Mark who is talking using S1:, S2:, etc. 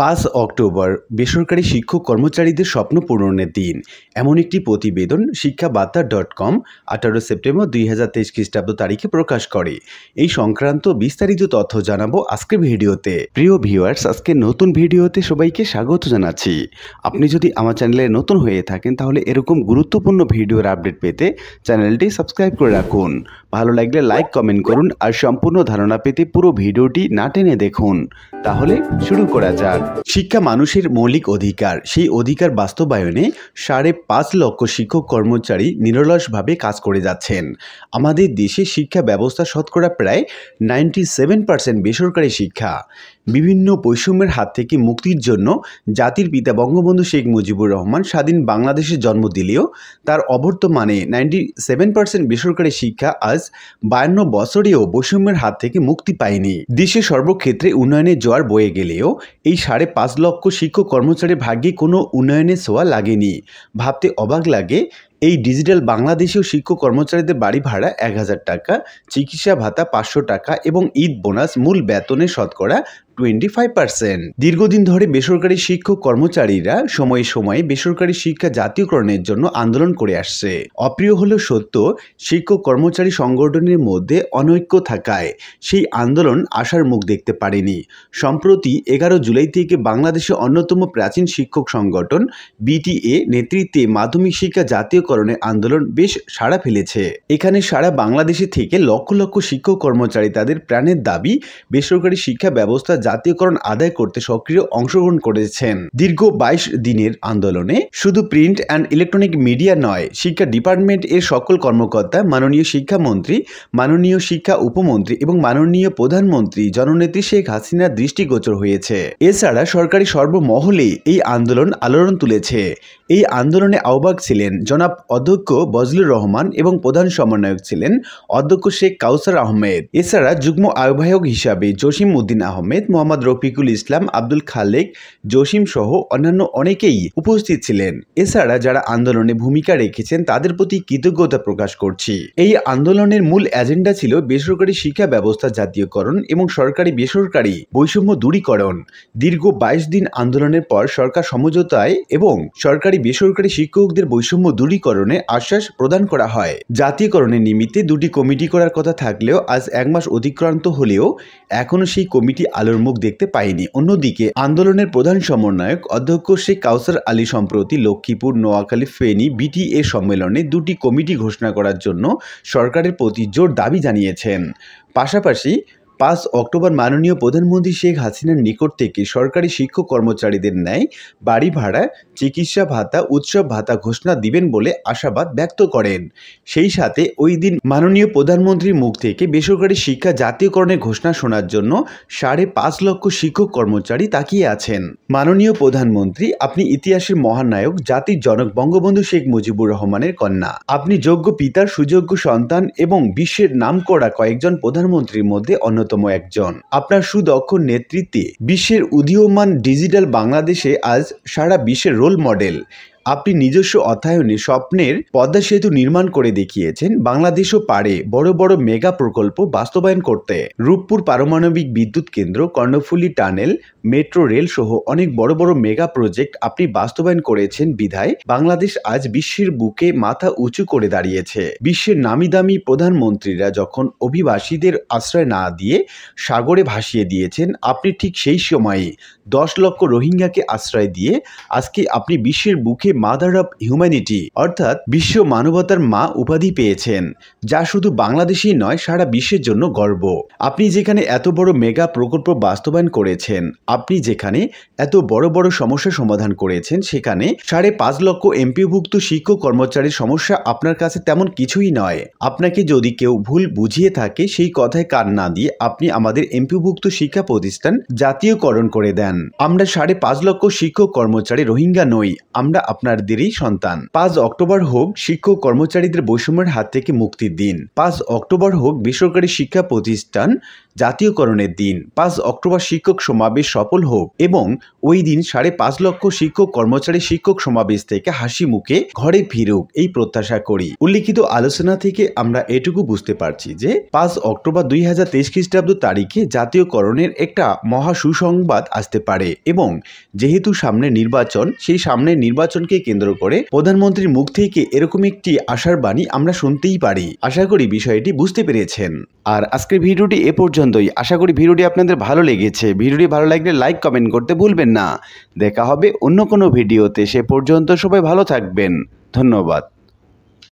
S1: পাঁচ অক্টোবর বেসরকারি শিক্ষক কর্মচারীদের স্বপ্ন পূরণের দিন এমন একটি প্রতিবেদন শিক্ষা বার্তা ডট কম আঠারো সেপ্টেম্বর দুই হাজার তেইশ খ্রিস্টাব্দ তারিখে প্রকাশ করে এই সংক্রান্ত বিস্তারিত তথ্য জানাবো আজকে ভিডিওতে প্রিয় ভিউয়ার্স আজকে নতুন ভিডিওতে সবাইকে স্বাগত জানাচ্ছি আপনি যদি আমার চ্যানেলে নতুন হয়ে থাকেন তাহলে এরকম গুরুত্বপূর্ণ ভিডিওর আপডেট পেতে চ্যানেলটি সাবস্ক্রাইব করে রাখুন ভালো লাগলে লাইক কমেন্ট করুন আর সম্পূর্ণ ধারণা পেতে পুরো ভিডিওটি না টেনে দেখুন তাহলে শুরু করা যাক শিক্ষা মানুষের মৌলিক অধিকার সেই অধিকার বাস্তবায়নে সাড়ে পাঁচ লক্ষ শিক্ষক কর্মচারী নিরলসভাবে কাজ করে যাচ্ছেন আমাদের দেশে শিক্ষা ব্যবস্থা শতকরা প্রায় নাইনটি সেভেন পার্সেন্ট বেসরকারি শিক্ষা বিভিন্ন বৈষম্যের হাত থেকে মুক্তির জন্য জাতির পিতা বঙ্গবন্ধু শেখ মুজিবুর রহমান স্বাধীন বাংলাদেশে জন্ম দিলেও তার অবর্তমানে নাইনটি সেভেন পার্সেন্ট বেসরকারি শিক্ষা আজ বায়ান্ন বছরেও বৈষম্যের হাত থেকে মুক্তি পায়নি দেশে সর্বক্ষেত্রে উন্নয়নের জোয়ার বয়ে গেলেও এই সাড়ে পাঁচ লক্ষ শিক্ষক কর্মচারীর ভাগ্যে কোনো উন্নয়নের ছোঁয়া লাগেনি ভাবতে অবাক লাগে এই ডিজিটাল বাংলাদেশেও শিক্ষক কর্মচারীদের বাড়ি ভাড়া এক হাজার টাকা চিকিৎসা ভাতা পাঁচশো টাকা এবং ঈদ বোনাস মূল বেতনে শতকরা টোয়েন্টি ফাইভ পার্সেন্ট দীর্ঘদিন ধরে বেসরকারি শিক্ষক কর্মচারীরা সময়ে সময়ে বেসরকারি শিক্ষা জাতীয়করণের জন্য আন্দোলন করে আসছে অপ্রিয় হলো সত্য শিক্ষক কর্মচারী সংগঠনের মধ্যে অনৈক্য থাকায় সেই আন্দোলন আশার মুখ দেখতে পারেনি সম্প্রতি এগারো জুলাই থেকে বাংলাদেশের অন্যতম প্রাচীন শিক্ষক সংগঠন বিটিএ নেতৃত্বে মাধ্যমিক শিক্ষা জাতীয়করণের আন্দোলন বেশ সাড়া ফেলেছে এখানে সারা বাংলাদেশে থেকে লক্ষ লক্ষ শিক্ষক কর্মচারী তাদের প্রাণের দাবি বেসরকারি শিক্ষা ব্যবস্থা জাতীয়করণ আদায় করতে সক্রিয় অংশগ্রহণ করেছেন দীর্ঘ বাইশ দিনের আন্দোলনে শুধু প্রিন্ট অ্যান্ড ইলেকট্রনিক মিডিয়া নয় শিক্ষা ডিপার্টমেন্ট এর সকল কর্মকর্তা মাননীয় শিক্ষামন্ত্রী মাননীয় শিক্ষা উপমন্ত্রী এবং মাননীয় প্রধানমন্ত্রী জননেত্রী শেখ হাসিনার দৃষ্টিগোচর হয়েছে এছাড়া সরকারি সর্বমহলে এই আন্দোলন আলোড়ন তুলেছে এই আন্দোলনে আহ্বাক ছিলেন জনাব অধ্যক্ষ বজলুর রহমান এবং প্রধান সমন্বয়ক ছিলেন অধ্যক্ষ শেখ কাউসার আহমেদ এছাড়া যুগ্ম আহ্বায়ক হিসাবে জসিম উদ্দিন আহমেদ মোহাম্মদ রফিকুল ইসলাম আব্দুল খালেক জসিম সহ অন্যান্য অনেকেই উপস্থিত ছিলেন এছাড়া যারা আন্দোলনে ভূমিকা রেখেছেন তাদের প্রতি কৃতজ্ঞতা প্রকাশ করছি এই আন্দোলনের মূল এজেন্ডা ছিল বেসরকারি শিক্ষা ব্যবস্থা জাতীয়করণ এবং সরকারি বেসরকারি বৈষম্য দূরীকরণ দীর্ঘ বাইশ দিন আন্দোলনের পর সরকার সমঝোতায় এবং সরকারি বেসরকারি শিক্ষকদের বৈষম্য দূরীকরণে আশ্বাস প্রদান করা হয় জাতীয়করণের নিমিত্তে দুটি কমিটি করার কথা থাকলেও আজ এক মাস অতিক্রান্ত হলেও এখনও সেই কমিটি আলোর মুখ মুখ দেখতে পায়নি অন্যদিকে আন্দোলনের প্রধান সমন্বয়ক অধ্যক্ষ শেখ কাউসার আলী সম্প্রতি লক্ষ্মীপুর নোয়াখালী ফেনী বিটিএ সম্মেলনে দুটি কমিটি ঘোষণা করার জন্য সরকারের প্রতি জোর দাবি জানিয়েছেন পাশাপাশি পাঁচ অক্টোবর মাননীয় প্রধানমন্ত্রী শেখ হাসিনার নিকট থেকে সরকারি শিক্ষক কর্মচারীদের ন্যায় বাড়ি ভাড়া চিকিৎসা ভাতা উৎসব ভাতা ঘোষণা দিবেন বলে আশাবাদ ব্যক্ত করেন সেই সাথে ওই দিন মাননীয় প্রধানমন্ত্রীর মুখ থেকে বেসরকারি শিক্ষা জাতীয়করণের ঘোষণা শোনার জন্য সাড়ে পাঁচ লক্ষ শিক্ষক কর্মচারী তাকিয়ে আছেন মাননীয় প্রধানমন্ত্রী আপনি ইতিহাসের মহানায়ক জাতির জনক বঙ্গবন্ধু শেখ মুজিবুর রহমানের কন্যা আপনি যোগ্য পিতার সুযোগ্য সন্তান এবং বিশ্বের নাম করা কয়েকজন প্রধানমন্ত্রীর মধ্যে অন্যতম অন্যতম একজন আপনার সুদক্ষ নেতৃত্বে বিশ্বের উদীয়মান ডিজিটাল বাংলাদেশে আজ সারা বিশ্বের রোল মডেল আপনি নিজস্ব অর্থায়নে স্বপ্নের পদ্মা সেতু নির্মাণ করে দেখিয়েছেন বাংলাদেশও পারে বড় বড় মেগা প্রকল্প বাস্তবায়ন করতে রূপপুর পারমাণবিক বিদ্যুৎ কেন্দ্র কর্ণফুলি টানেল মেট্রো রেল সহ অনেক বড় বড় মেগা প্রজেক্ট আপনি বাস্তবায়ন করেছেন বিধায় বাংলাদেশ আজ বিশ্বের বুকে মাথা উঁচু করে দাঁড়িয়েছে বিশ্বের নামি দামি প্রধানমন্ত্রীরা যখন অভিবাসীদের আশ্রয় না দিয়ে সাগরে ভাসিয়ে দিয়েছেন আপনি ঠিক সেই সময়ে দশ লক্ষ রোহিঙ্গাকে আশ্রয় দিয়ে আজকে আপনি বিশ্বের বুকে তিনি মাদার অব হিউম্যানিটি অর্থাৎ বিশ্ব মানবতার মা উপাধি পেয়েছেন যা শুধু বাংলাদেশেই নয় সারা বিশ্বের জন্য গর্ব আপনি যেখানে এত বড় মেগা প্রকল্প বাস্তবায়ন করেছেন আপনি যেখানে এত বড় বড় সমস্যা সমাধান করেছেন সেখানে সাড়ে পাঁচ লক্ষ এমপিভুক্ত শিক্ষক কর্মচারীর সমস্যা আপনার কাছে তেমন কিছুই নয় আপনাকে যদি কেউ ভুল বুঝিয়ে থাকে সেই কথায় কান না দিয়ে আপনি আমাদের এমপিভুক্ত শিক্ষা প্রতিষ্ঠান জাতীয়করণ করে দেন আমরা সাড়ে পাঁচ লক্ষ শিক্ষক কর্মচারী রোহিঙ্গা নই আমরা দেরি সন্তান পাঁচ অক্টোবর হোক শিক্ষক কর্মচারীদের বৈষম্যের হাত থেকে মুক্তির দিন পাঁচ অক্টোবর হোক বেসরকারি শিক্ষা প্রতিষ্ঠান জাতীয়করণের দিন পাঁচ অক্টোবর শিক্ষক সমাবেশ সফল হোক এবং ওই দিন সাড়ে পাঁচ লক্ষ শিক্ষক কর্মচারী শিক্ষক সমাবেশ থেকে হাসি মুখে ঘরে ফিরুক এই প্রত্যাশা করি উল্লিখিত আলোচনা থেকে আমরা এটুকু বুঝতে পারছি যে পাঁচ অক্টোবর দুই হাজার তেইশ খ্রিস্টাব্দ তারিখে জাতীয়করণের একটা মহা সুসংবাদ আসতে পারে এবং যেহেতু সামনে নির্বাচন সেই সামনে নির্বাচনকে কেন্দ্র করে প্রধানমন্ত্রীর মুখ থেকে এরকম একটি আশার বাণী আমরা শুনতেই পারি আশা করি বিষয়টি বুঝতে পেরেছেন আর আজকের ভিডিওটি এ পর্যন্ত পর্যন্তই আশা করি ভিডিওটি আপনাদের ভালো লেগেছে ভিডিওটি ভালো লাগলে লাইক কমেন্ট করতে ভুলবেন না দেখা হবে অন্য কোনো ভিডিওতে সে পর্যন্ত সবাই ভালো থাকবেন ধন্যবাদ